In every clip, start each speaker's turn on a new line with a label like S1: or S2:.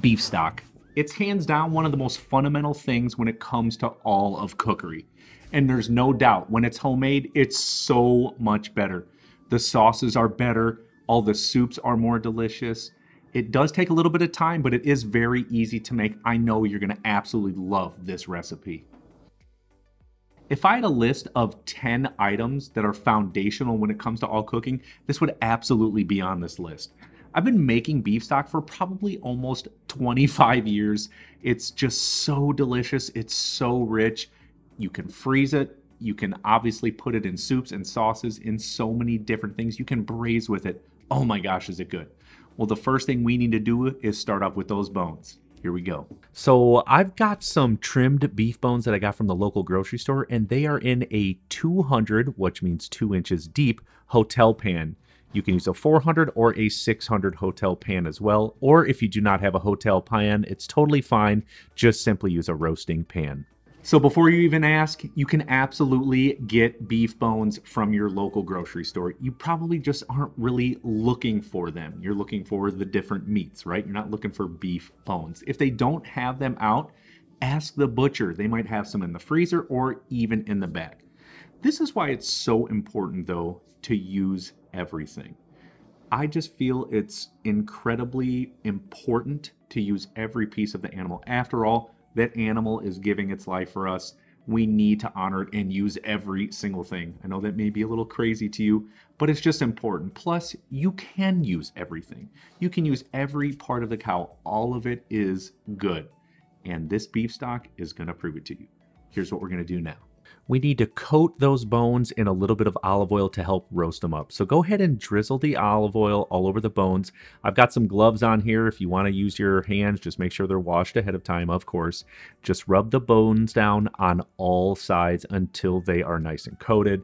S1: beef stock. It's hands down one of the most fundamental things when it comes to all of cookery. And there's no doubt, when it's homemade, it's so much better. The sauces are better, all the soups are more delicious. It does take a little bit of time, but it is very easy to make. I know you're gonna absolutely love this recipe. If I had a list of 10 items that are foundational when it comes to all cooking, this would absolutely be on this list. I've been making beef stock for probably almost 25 years. It's just so delicious. It's so rich. You can freeze it. You can obviously put it in soups and sauces, in so many different things. You can braise with it. Oh my gosh, is it good? Well, the first thing we need to do is start off with those bones. Here we go. So, I've got some trimmed beef bones that I got from the local grocery store, and they are in a 200, which means two inches deep, hotel pan. You can use a 400 or a 600 hotel pan as well, or if you do not have a hotel pan, it's totally fine. Just simply use a roasting pan. So before you even ask, you can absolutely get beef bones from your local grocery store. You probably just aren't really looking for them. You're looking for the different meats, right? You're not looking for beef bones. If they don't have them out, ask the butcher. They might have some in the freezer or even in the bag. This is why it's so important, though, to use everything. I just feel it's incredibly important to use every piece of the animal. After all, that animal is giving its life for us. We need to honor it and use every single thing. I know that may be a little crazy to you, but it's just important. Plus, you can use everything. You can use every part of the cow. All of it is good. And this beef stock is going to prove it to you. Here's what we're going to do now we need to coat those bones in a little bit of olive oil to help roast them up. So go ahead and drizzle the olive oil all over the bones. I've got some gloves on here. If you want to use your hands, just make sure they're washed ahead of time, of course. Just rub the bones down on all sides until they are nice and coated.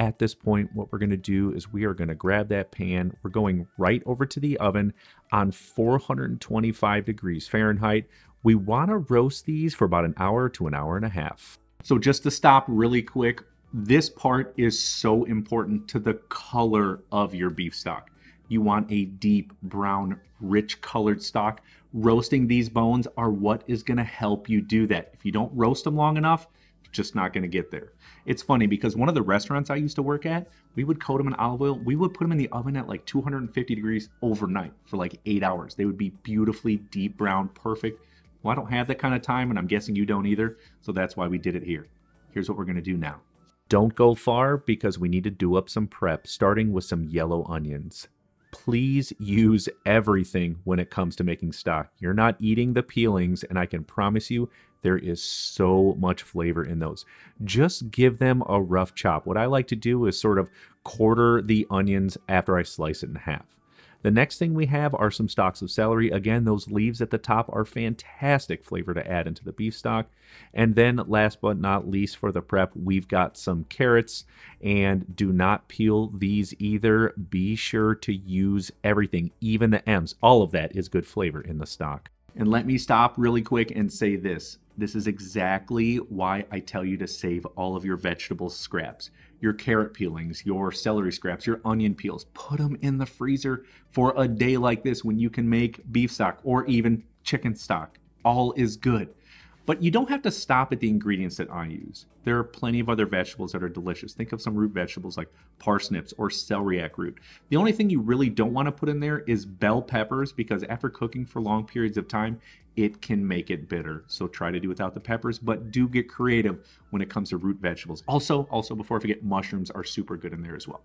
S1: At this point, what we're going to do is we are going to grab that pan. We're going right over to the oven on 425 degrees Fahrenheit. We want to roast these for about an hour to an hour and a half. So just to stop really quick, this part is so important to the color of your beef stock. You want a deep brown, rich colored stock. Roasting these bones are what is gonna help you do that. If you don't roast them long enough, just not gonna get there. It's funny because one of the restaurants I used to work at, we would coat them in olive oil. We would put them in the oven at like 250 degrees overnight for like eight hours. They would be beautifully deep brown, perfect well, I don't have that kind of time, and I'm guessing you don't either. So that's why we did it here. Here's what we're going to do now. Don't go far because we need to do up some prep, starting with some yellow onions. Please use everything when it comes to making stock. You're not eating the peelings, and I can promise you there is so much flavor in those. Just give them a rough chop. What I like to do is sort of quarter the onions after I slice it in half. The next thing we have are some stalks of celery. Again, those leaves at the top are fantastic flavor to add into the beef stock. And then last but not least for the prep, we've got some carrots and do not peel these either. Be sure to use everything, even the M's. All of that is good flavor in the stock. And let me stop really quick and say this. This is exactly why I tell you to save all of your vegetable scraps your carrot peelings, your celery scraps, your onion peels. Put them in the freezer for a day like this when you can make beef stock or even chicken stock. All is good. But you don't have to stop at the ingredients that I use. There are plenty of other vegetables that are delicious. Think of some root vegetables like parsnips or celeriac root. The only thing you really don't want to put in there is bell peppers because after cooking for long periods of time, it can make it bitter. So try to do without the peppers, but do get creative when it comes to root vegetables. Also, also before I forget, mushrooms are super good in there as well.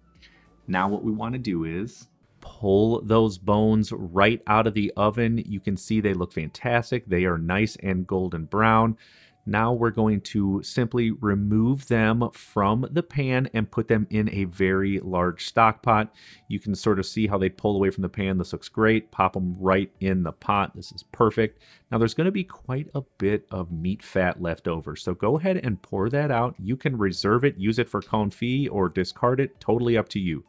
S1: Now what we want to do is pull those bones right out of the oven. You can see they look fantastic. They are nice and golden brown. Now we're going to simply remove them from the pan and put them in a very large stock pot. You can sort of see how they pull away from the pan. This looks great. Pop them right in the pot. This is perfect. Now there's going to be quite a bit of meat fat left over. So go ahead and pour that out. You can reserve it, use it for confit or discard it. Totally up to you.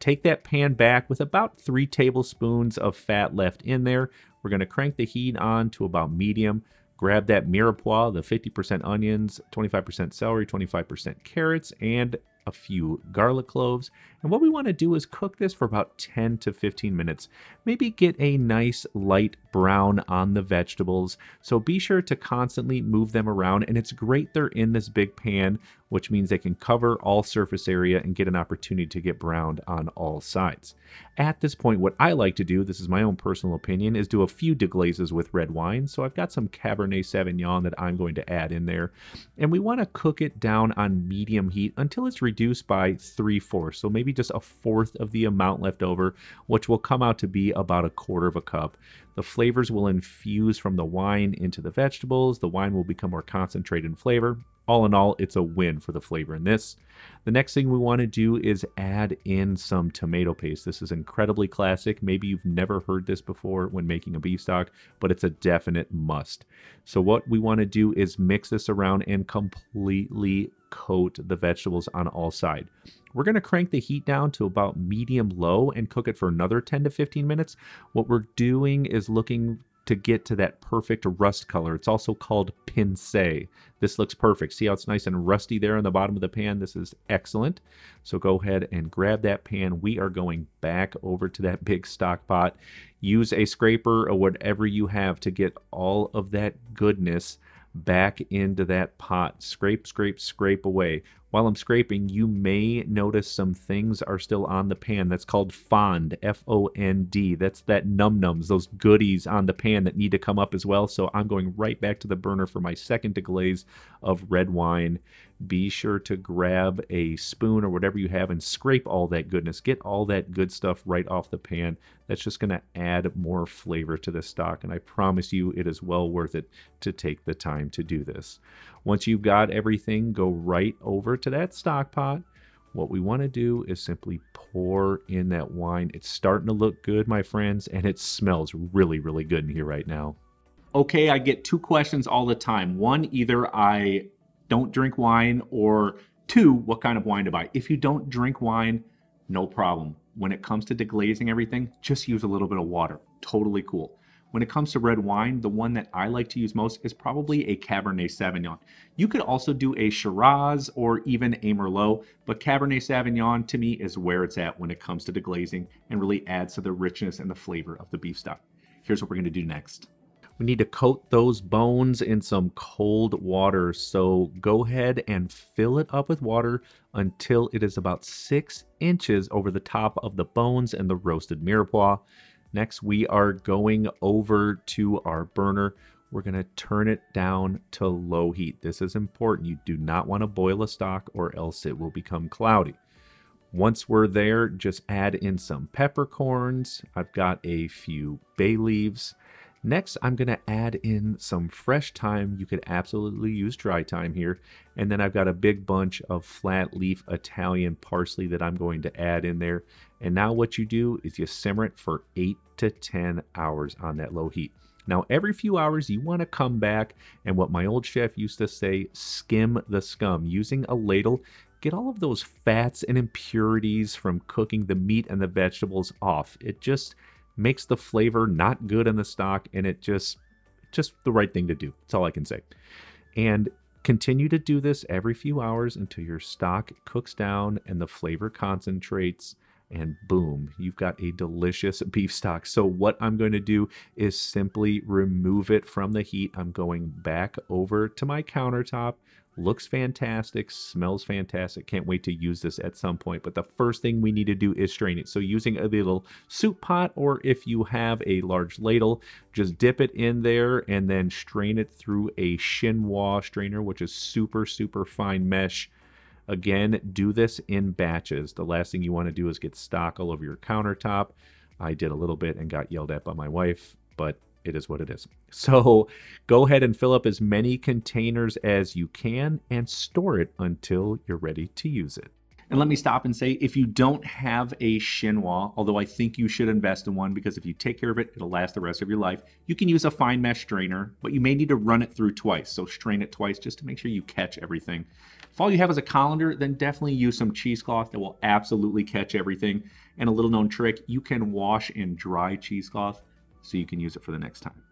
S1: Take that pan back with about three tablespoons of fat left in there. We're going to crank the heat on to about medium. Grab that mirepoix, the 50% onions, 25% celery, 25% carrots, and a few garlic cloves. And what we want to do is cook this for about 10 to 15 minutes. Maybe get a nice light brown on the vegetables. So be sure to constantly move them around. And it's great they're in this big pan, which means they can cover all surface area and get an opportunity to get browned on all sides. At this point, what I like to do, this is my own personal opinion, is do a few deglazes with red wine. So I've got some Cabernet Sauvignon that I'm going to add in there. And we want to cook it down on medium heat until it's reduced by three fourths. So maybe just a fourth of the amount left over, which will come out to be about a quarter of a cup. The flavors will infuse from the wine into the vegetables. The wine will become more concentrated in flavor. All in all, it's a win for the flavor in this. The next thing we want to do is add in some tomato paste. This is incredibly classic. Maybe you've never heard this before when making a beef stock, but it's a definite must. So what we want to do is mix this around and completely coat the vegetables on all sides. We're going to crank the heat down to about medium low and cook it for another 10 to 15 minutes. What we're doing is looking to get to that perfect rust color. It's also called pince. This looks perfect. See how it's nice and rusty there on the bottom of the pan? This is excellent. So go ahead and grab that pan. We are going back over to that big stock pot. Use a scraper or whatever you have to get all of that goodness back into that pot. Scrape, scrape, scrape away. While I'm scraping, you may notice some things are still on the pan. That's called fond, F-O-N-D. That's that num-nums, those goodies on the pan that need to come up as well. So I'm going right back to the burner for my second to glaze of red wine. Be sure to grab a spoon or whatever you have and scrape all that goodness. Get all that good stuff right off the pan. That's just going to add more flavor to the stock, and I promise you it is well worth it to take the time to do this. Once you've got everything, go right over to that stock pot. What we want to do is simply pour in that wine. It's starting to look good, my friends, and it smells really, really good in here right now. Okay, I get two questions all the time. One, either I don't drink wine, or two, what kind of wine to buy. If you don't drink wine, no problem. When it comes to deglazing everything, just use a little bit of water. Totally cool. When it comes to red wine, the one that I like to use most is probably a Cabernet Sauvignon. You could also do a Shiraz or even a Merlot, but Cabernet Sauvignon to me is where it's at when it comes to the glazing and really adds to the richness and the flavor of the beef stock. Here's what we're gonna do next. We need to coat those bones in some cold water. So go ahead and fill it up with water until it is about six inches over the top of the bones and the roasted mirepoix. Next, we are going over to our burner. We're gonna turn it down to low heat. This is important. You do not wanna boil a stock or else it will become cloudy. Once we're there, just add in some peppercorns. I've got a few bay leaves. Next, I'm gonna add in some fresh thyme. You could absolutely use dry thyme here. And then I've got a big bunch of flat leaf Italian parsley that I'm going to add in there. And now what you do is you simmer it for eight to 10 hours on that low heat. Now, every few hours, you want to come back and what my old chef used to say, skim the scum. Using a ladle, get all of those fats and impurities from cooking the meat and the vegetables off. It just makes the flavor not good in the stock, and it just just the right thing to do. That's all I can say. And continue to do this every few hours until your stock cooks down and the flavor concentrates and boom, you've got a delicious beef stock. So what I'm going to do is simply remove it from the heat. I'm going back over to my countertop looks fantastic, smells fantastic. Can't wait to use this at some point. But the first thing we need to do is strain it. So using a little soup pot or if you have a large ladle, just dip it in there and then strain it through a chinois strainer, which is super, super fine mesh. Again, do this in batches. The last thing you want to do is get stock all over your countertop. I did a little bit and got yelled at by my wife, but it is what it is. So go ahead and fill up as many containers as you can and store it until you're ready to use it. And let me stop and say if you don't have a chinois, although I think you should invest in one because if you take care of it, it'll last the rest of your life. You can use a fine mesh strainer, but you may need to run it through twice. So strain it twice just to make sure you catch everything. If all you have is a colander, then definitely use some cheesecloth that will absolutely catch everything. And a little known trick you can wash and dry cheesecloth so you can use it for the next time.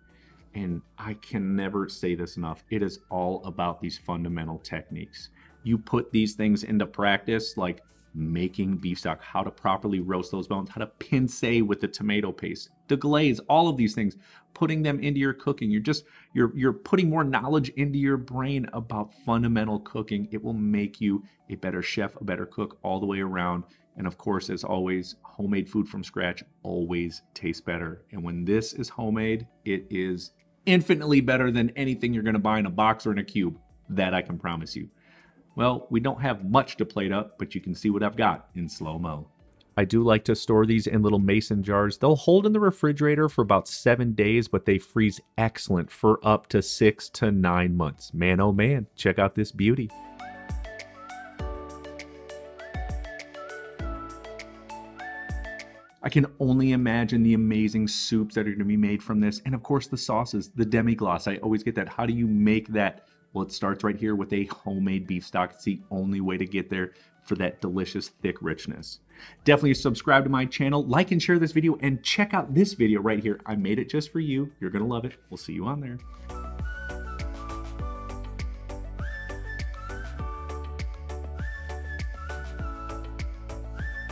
S1: And I can never say this enough. It is all about these fundamental techniques. You put these things into practice, like making beef stock, how to properly roast those bones, how to pince with the tomato paste, the glaze, all of these things, putting them into your cooking. You're just you're you're putting more knowledge into your brain about fundamental cooking. It will make you a better chef, a better cook all the way around. And of course, as always, homemade food from scratch always tastes better. And when this is homemade, it is infinitely better than anything you're going to buy in a box or in a cube. That I can promise you. Well, we don't have much to plate up, but you can see what I've got in slow-mo. I do like to store these in little mason jars. They'll hold in the refrigerator for about seven days, but they freeze excellent for up to six to nine months. Man, oh man, check out this beauty. I can only imagine the amazing soups that are gonna be made from this. And of course the sauces, the demi-glace. I always get that. How do you make that well, it starts right here with a homemade beef stock. It's the only way to get there for that delicious, thick richness. Definitely subscribe to my channel, like and share this video, and check out this video right here. I made it just for you. You're going to love it. We'll see you on there.